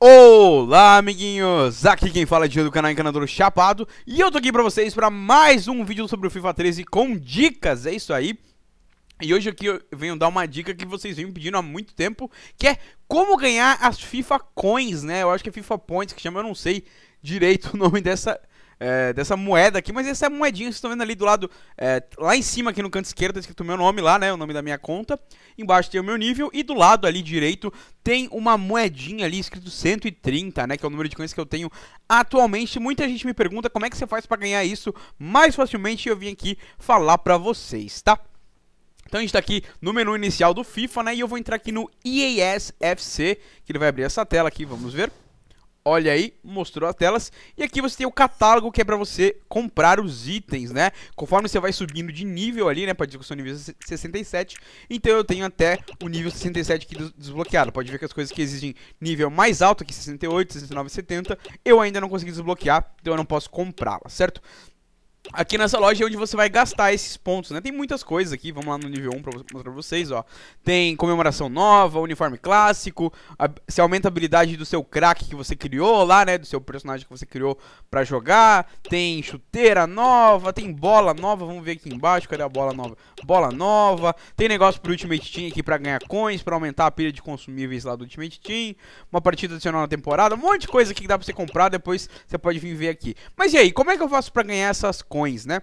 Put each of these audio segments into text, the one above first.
Olá, amiguinhos! Aqui quem fala é Diego do canal Encanador Chapado e eu tô aqui pra vocês para mais um vídeo sobre o FIFA 13 com dicas, é isso aí. E hoje aqui eu venho dar uma dica que vocês vêm pedindo há muito tempo, que é como ganhar as FIFA Coins, né? Eu acho que é FIFA Points que chama, eu não sei direito o nome dessa, é, dessa moeda aqui, mas essa é moedinha, vocês estão vendo ali do lado, é, lá em cima aqui no canto esquerdo tá escrito o meu nome lá, né, o nome da minha conta, embaixo tem o meu nível e do lado ali direito tem uma moedinha ali escrito 130, né, que é o número de coins que eu tenho atualmente. Muita gente me pergunta como é que você faz para ganhar isso mais facilmente e eu vim aqui falar para vocês, tá? Então a gente está aqui no menu inicial do FIFA, né, e eu vou entrar aqui no EAS FC, que ele vai abrir essa tela aqui, vamos ver. Olha aí, mostrou as telas. E aqui você tem o catálogo que é para você comprar os itens, né? Conforme você vai subindo de nível ali, né? Pode ver que eu sou nível 67. Então eu tenho até o nível 67 aqui desbloqueado. Pode ver que as coisas que exigem nível mais alto aqui, 68, 69, 70, eu ainda não consegui desbloquear. Então eu não posso comprá-las, certo? Aqui nessa loja é onde você vai gastar esses pontos, né? Tem muitas coisas aqui, vamos lá no nível 1 pra mostrar pra vocês, ó. Tem comemoração nova, uniforme clássico, você aumenta a habilidade do seu craque que você criou lá, né? Do seu personagem que você criou pra jogar. Tem chuteira nova, tem bola nova, vamos ver aqui embaixo, cadê a bola nova? Bola nova, tem negócio pro Ultimate Team aqui pra ganhar coins, pra aumentar a pilha de consumíveis lá do Ultimate Team. Uma partida adicional na temporada, um monte de coisa aqui que dá pra você comprar, depois você pode vir ver aqui. Mas e aí, como é que eu faço pra ganhar essas coins? né?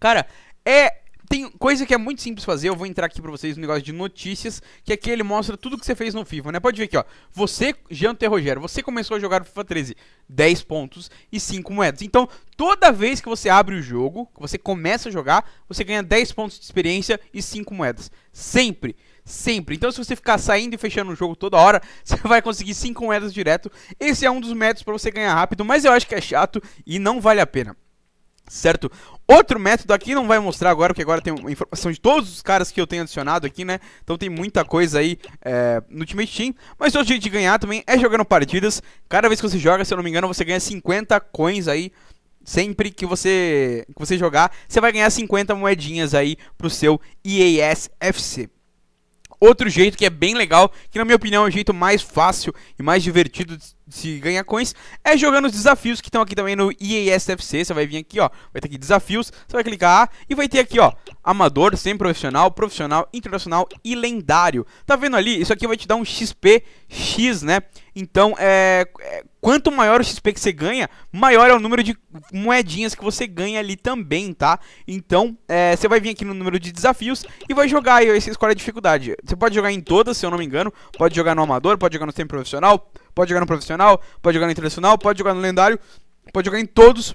Cara, é tem coisa que é muito simples fazer. Eu vou entrar aqui pra vocês no negócio de notícias, que aqui é ele mostra tudo que você fez no FIFA, né? Pode ver aqui, ó. Você, Jean Rogério, você começou a jogar no FIFA 13, 10 pontos e 5 moedas. Então, toda vez que você abre o jogo, que você começa a jogar, você ganha 10 pontos de experiência e 5 moedas. Sempre. Sempre. Então, se você ficar saindo e fechando o jogo toda hora, você vai conseguir 5 moedas direto. Esse é um dos métodos para você ganhar rápido, mas eu acho que é chato e não vale a pena certo? Outro método aqui, não vai mostrar agora, porque agora tem informação de todos os caras que eu tenho adicionado aqui, né? Então tem muita coisa aí é, no Ultimate Team. Mas outro jeito de ganhar também é jogando partidas. Cada vez que você joga, se eu não me engano, você ganha 50 coins aí. Sempre que você, que você jogar, você vai ganhar 50 moedinhas aí pro seu EASFC. Outro jeito que é bem legal, que na minha opinião é o jeito mais fácil e mais divertido de se ganhar coins, é jogando os desafios que estão aqui também no EASFC. Você vai vir aqui, ó, vai ter aqui desafios, você vai clicar e vai ter aqui, ó, amador, sem profissional profissional, internacional e lendário. Tá vendo ali? Isso aqui vai te dar um XP X, né? Então, é, é Quanto maior o XP que você ganha, maior é o número de moedinhas que você ganha ali também, tá? Então, é, você vai vir aqui no número de desafios e vai jogar aí, você escolhe a é dificuldade. Você pode jogar em todas, se eu não me engano. Pode jogar no amador, pode jogar no semi-profissional, pode jogar no profissional, pode jogar no internacional, pode jogar no lendário, pode jogar em todos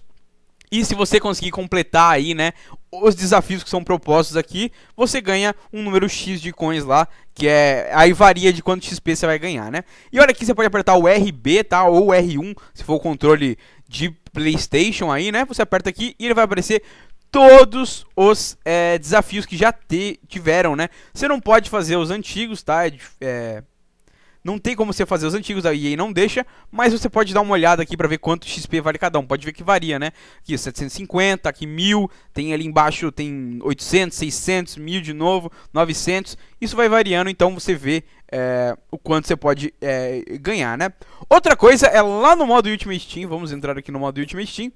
e se você conseguir completar aí, né, os desafios que são propostos aqui, você ganha um número X de coins lá, que é aí varia de quanto XP você vai ganhar, né? E olha aqui, você pode apertar o RB, tá? Ou R1, se for o controle de PlayStation aí, né? Você aperta aqui e ele vai aparecer todos os é, desafios que já te, tiveram, né? Você não pode fazer os antigos, tá? É, é, não tem como você fazer os antigos, a EA não deixa, mas você pode dar uma olhada aqui para ver quanto XP vale cada um. Pode ver que varia, né? Aqui 750, aqui 1000, tem ali embaixo tem 800, 600, 1000 de novo, 900. Isso vai variando, então você vê é, o quanto você pode é, ganhar, né? Outra coisa é lá no modo Ultimate Team, vamos entrar aqui no modo Ultimate Team.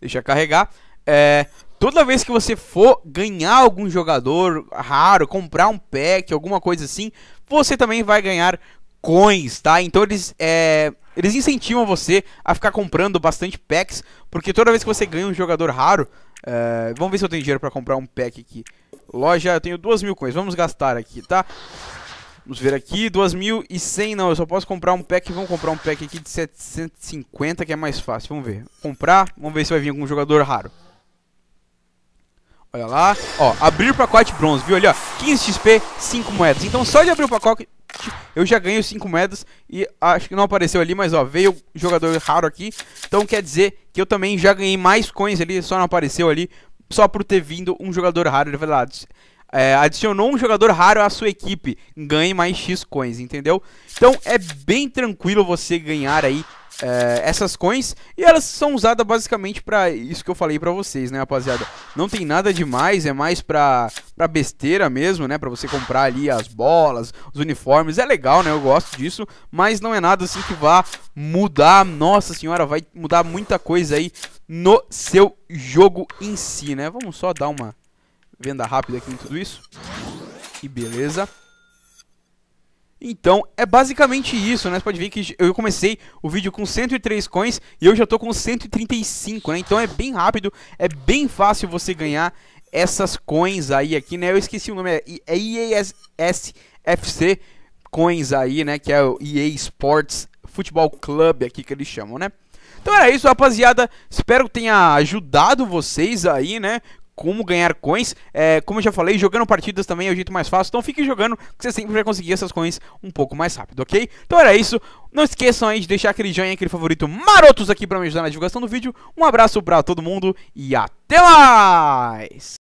Deixa carregar. É, toda vez que você for ganhar algum jogador raro, comprar um pack, alguma coisa assim, você também vai ganhar coins, tá? Então eles, é, eles incentivam você a ficar comprando bastante packs, porque toda vez que você ganha um jogador raro, é, vamos ver se eu tenho dinheiro para comprar um pack aqui. Loja, eu tenho duas mil coins, vamos gastar aqui, tá? Vamos ver aqui, 2.100 não, eu só posso comprar um pack, vamos comprar um pack aqui de 750 que é mais fácil, vamos ver. Comprar, vamos ver se vai vir algum jogador raro. Olha lá. Ó, abrir o pacote bronze, viu ali, ó. 15 XP, 5 moedas. Então só de abrir o pacote eu já ganho 5 moedas e acho que não apareceu ali, mas ó, veio jogador raro aqui. Então quer dizer que eu também já ganhei mais coins ali, só não apareceu ali, só por ter vindo um jogador raro revelado é, adicionou um jogador raro à sua equipe, ganhe mais X coins, entendeu? Então é bem tranquilo você ganhar aí é, essas coins e elas são usadas basicamente para isso que eu falei para vocês, né, rapaziada? Não tem nada demais, é mais pra, pra besteira mesmo, né? Pra você comprar ali as bolas, os uniformes, é legal, né? Eu gosto disso, mas não é nada assim que vá mudar, nossa senhora, vai mudar muita coisa aí no seu jogo em si, né? Vamos só dar uma Venda rápida aqui em tudo isso. E beleza. Então, é basicamente isso, né? Você pode ver que eu comecei o vídeo com 103 coins e eu já tô com 135, né? Então é bem rápido, é bem fácil você ganhar essas coins aí aqui, né? Eu esqueci o nome, é, EASFC coins aí, né? Que é o EA Sports Futebol Club aqui que eles chamam, né? Então era isso, rapaziada. Espero que tenha ajudado vocês aí, né? como ganhar coins. É, como eu já falei, jogando partidas também é o jeito mais fácil. Então fique jogando, que você sempre vai conseguir essas coins um pouco mais rápido, ok? Então era isso. Não esqueçam aí de deixar aquele joinha, aquele favorito marotos aqui pra me ajudar na divulgação do vídeo. Um abraço pra todo mundo e até mais!